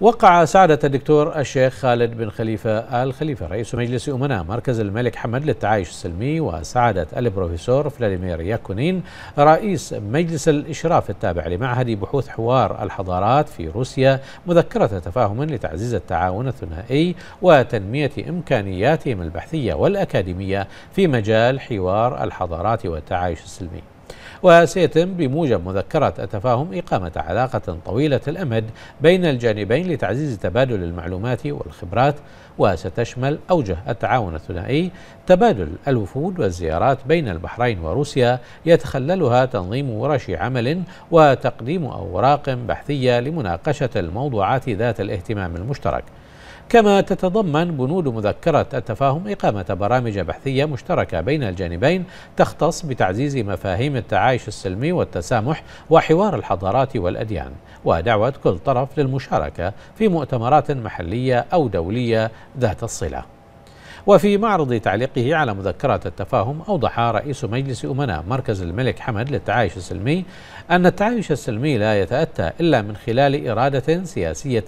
وقع سعادة الدكتور الشيخ خالد بن خليفة آل خليفة رئيس مجلس أمناء مركز الملك حمد للتعايش السلمي وسعادة البروفيسور فلاديمير ياكونين رئيس مجلس الإشراف التابع لمعهد بحوث حوار الحضارات في روسيا مذكرة تفاهم لتعزيز التعاون الثنائي وتنمية إمكانياتهم البحثية والأكاديمية في مجال حوار الحضارات والتعايش السلمي وسيتم بموجب مذكرة التفاهم إقامة علاقة طويلة الأمد بين الجانبين لتعزيز تبادل المعلومات والخبرات وستشمل أوجه التعاون الثنائي تبادل الوفود والزيارات بين البحرين وروسيا يتخللها تنظيم ورش عمل وتقديم أوراق بحثية لمناقشة الموضوعات ذات الاهتمام المشترك كما تتضمن بنود مذكرة التفاهم إقامة برامج بحثية مشتركة بين الجانبين تختص بتعزيز مفاهيم التعايش السلمي والتسامح وحوار الحضارات والأديان ودعوة كل طرف للمشاركة في مؤتمرات محلية أو دولية ذات الصلة وفي معرض تعليقه على مذكرات التفاهم أوضح رئيس مجلس أمناء مركز الملك حمد للتعايش السلمي أن التعايش السلمي لا يتأتى إلا من خلال إرادة سياسية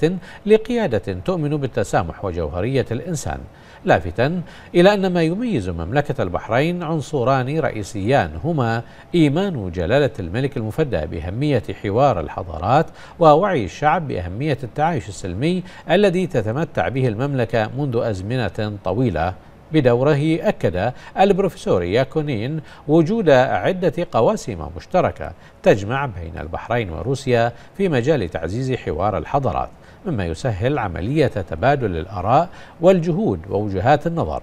لقيادة تؤمن بالتسامح وجوهرية الإنسان لافتا إلى أن ما يميز مملكة البحرين عنصران رئيسيان هما إيمان جلالة الملك المفدى بأهمية حوار الحضارات ووعي الشعب بأهمية التعايش السلمي الذي تتمتع به المملكة منذ أزمنة طويلة بدوره أكد البروفيسور ياكونين وجود عدة قواسم مشتركة تجمع بين البحرين وروسيا في مجال تعزيز حوار الحضارات مما يسهل عملية تبادل الآراء والجهود ووجهات النظر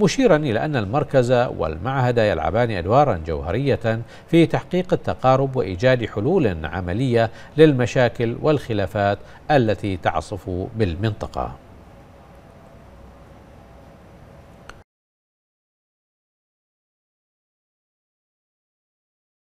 مشيرا إلى أن المركز والمعهد يلعبان أدوارا جوهرية في تحقيق التقارب وإيجاد حلول عملية للمشاكل والخلافات التي تعصف بالمنطقة